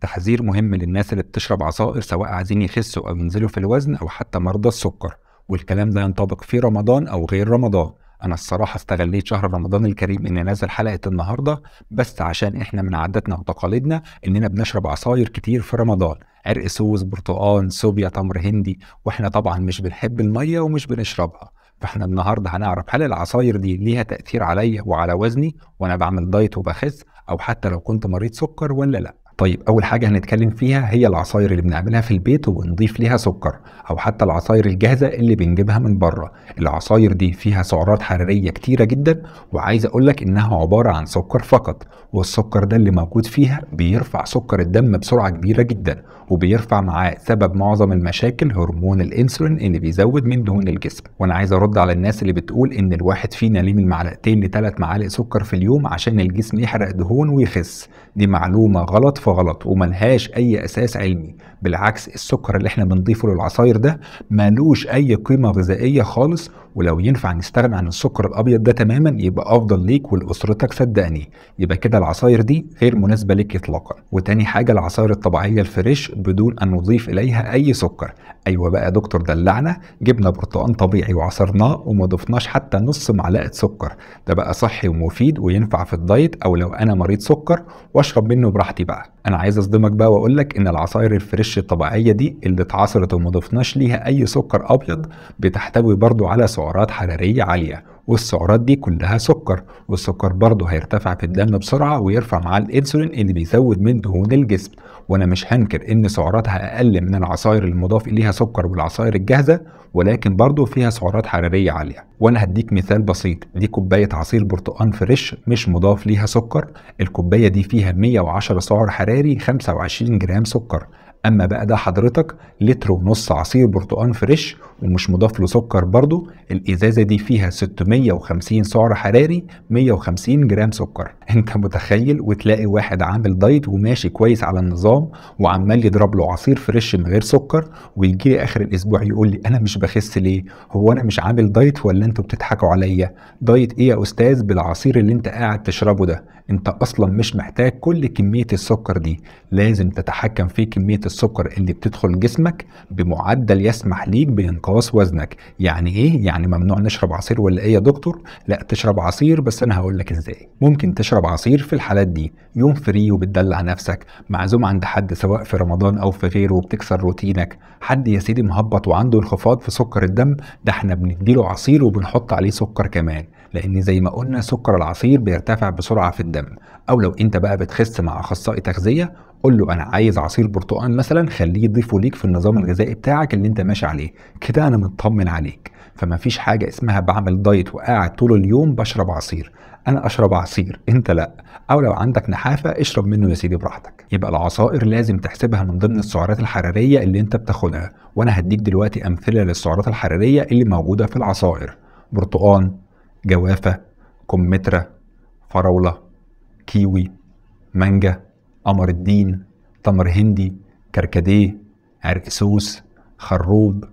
تحذير مهم للناس اللي بتشرب عصائر سواء عايزين يخسوا أو ينزلوا في الوزن أو حتى مرضى السكر والكلام ده ينطبق في رمضان أو غير رمضان أنا الصراحة استغليت شهر رمضان الكريم إني نازل حلقة النهاردة بس عشان إحنا من عاداتنا وتقاليدنا إننا بنشرب عصاير كتير في رمضان عرق سوس برتقان صوبيا تمر هندي وإحنا طبعا مش بنحب المية ومش بنشربها فاحنا النهارده هنعرف هل العصاير دي ليها تأثير عليا وعلى وزني وأنا بعمل دايت وبخس أو حتى لو كنت مريض سكر ولا لأ طيب أول حاجة هنتكلم فيها هي العصاير اللي بنعملها في البيت وبنضيف ليها سكر أو حتى العصاير الجاهزة اللي بنجيبها من بره العصاير دي فيها سعرات حرارية كتيرة جدا وعايز أقولك إنها عبارة عن سكر فقط والسكر ده اللي موجود فيها بيرفع سكر الدم بسرعة كبيرة جدا وبيرفع معاه سبب معظم المشاكل هرمون الإنسولين اللي بيزود من دهون الجسم وأنا عايز أرد على الناس اللي بتقول إن الواحد فينا ليه من معلقتين لثلاث معالق سكر في اليوم عشان الجسم يحرق دهون ويخس دي معلومة غلط معروفه غلط وملهاش اي اساس علمي بالعكس السكر اللي احنا بنضيفه للعصاير ده ملوش اي قيمه غذائيه خالص ولو ينفع نستغنى عن السكر الابيض ده تماما يبقى افضل ليك ولاسرتك صدقني يبقى كده العصاير دي غير مناسبه ليك اطلاقا وتاني حاجه العصاير الطبيعيه الفريش بدون ان نضيف اليها اي سكر ايوه بقى يا دكتور دلعنا جبنا برتقان طبيعي وعصرناه وما ضفناش حتى نص معلقه سكر ده بقى صحي ومفيد وينفع في الدايت او لو انا مريض سكر واشرب منه براحتي بقى انا عايز اصدمك بقى واقول لك ان العصاير الفريش الطبيعيه دي اللي اتعصرت وما ضفناش ليها اي سكر ابيض بتحتوي برضو على سعرات حراريه عاليه والسعرات دي كلها سكر والسكر برضه هيرتفع في الدم بسرعة ويرفع مع الانسولين اللي بيزود من دهون الجسم وانا مش هنكر ان سعراتها اقل من العصاير المضاف اليها سكر والعصاير الجاهزة ولكن برضه فيها سعرات حرارية عالية وانا هديك مثال بسيط دي كوباية عصير برتقان فريش مش مضاف ليها سكر الكوباية دي فيها 110 سعر حراري 25 جرام سكر اما بقى ده حضرتك لتر ونص عصير برتقان فريش ومش مضاف له سكر برضو الازازه دي فيها 650 سعر حراري 150 جرام سكر انت متخيل وتلاقي واحد عامل دايت وماشي كويس على النظام وعمال يضرب له عصير فريش من غير سكر ويجي لي اخر الاسبوع يقول لي انا مش بخس ليه هو انا مش عامل دايت ولا انتوا بتضحكوا عليا دايت ايه يا استاذ بالعصير اللي انت قاعد تشربه ده انت اصلا مش محتاج كل كميه السكر دي لازم تتحكم في كميه السكر اللي بتدخل جسمك بمعدل يسمح ليك بانقاذ انقاص وزنك يعني ايه يعني ممنوع نشرب عصير ولا ايه يا دكتور لا تشرب عصير بس انا هقول لك ازاي ممكن تشرب عصير في الحالات دي يوم فري وبتدلع نفسك معزوم عند حد سواء في رمضان او في غيره وبتكسر روتينك حد يا سيدي مهبط وعنده انخفاض في سكر الدم ده احنا بنديله عصير وبنحط عليه سكر كمان لان زي ما قلنا سكر العصير بيرتفع بسرعه في الدم او لو انت بقى بتخس مع اخصائي تغذيه قول له انا عايز عصير برتقال مثلا خليه يضيفه ليك في النظام الغذائي بتاعك اللي انت ماشي عليه كده انا مطمن عليك فما فيش حاجه اسمها بعمل دايت وقاعد طول اليوم بشرب عصير انا اشرب عصير انت لا او لو عندك نحافه اشرب منه يا سيدي براحتك يبقى العصائر لازم تحسبها من ضمن السعرات الحراريه اللي انت بتاخدها وانا هديك دلوقتي امثله للسعرات الحراريه اللي موجوده في العصائر برتقان جوافه كمثرى فراوله كيوي مانجا قمر الدين تمر هندي كركديه عركسوس خروب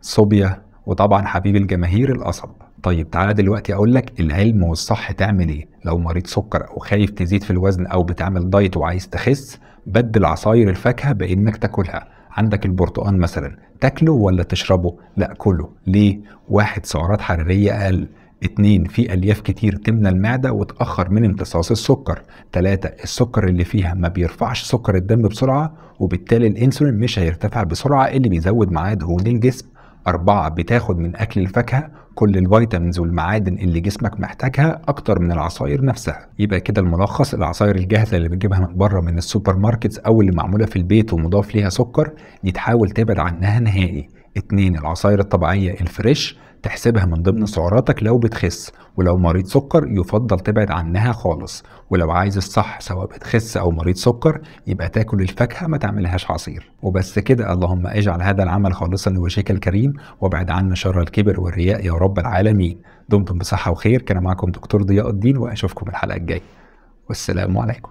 صوبيا وطبعا حبيب الجماهير القصب طيب تعالى دلوقتي اقول لك العلم والصح تعمل ايه لو مريض سكر او خايف تزيد في الوزن او بتعمل دايت وعايز تخس بدل عصاير الفاكهه بانك تاكلها عندك البرتقال مثلا تاكله ولا تشربه لا كله ليه واحد سعرات حراريه اقل اتنين في الياف كتير تمنى المعده وتاخر من امتصاص السكر تلاتة السكر اللي فيها ما بيرفعش سكر الدم بسرعه وبالتالي الانسولين مش هيرتفع بسرعه اللي بيزود معاه دهون الجسم أربعة بتاخد من أكل الفاكهة كل الفيتامينز والمعادن اللي جسمك محتاجها أكتر من العصاير نفسها يبقى كده الملخص العصاير الجاهزة اللي بنجيبها من بره من السوبر ماركتس أو اللي معمولة في البيت ومضاف ليها سكر دي تحاول تبعد عنها نهائي اتنين العصاير الطبيعية الفريش تحسبها من ضمن سعراتك لو بتخس ولو مريض سكر يفضل تبعد عنها خالص ولو عايز الصح سواء بتخس او مريض سكر يبقى تاكل الفاكهه ما تعملهاش عصير وبس كده اللهم اجعل هذا العمل خالصا لوجهك الكريم وابعد عنا شر الكبر والرياء يا رب العالمين دمتم بصحه وخير كان معكم دكتور ضياء الدين واشوفكم الحلقه الجايه والسلام عليكم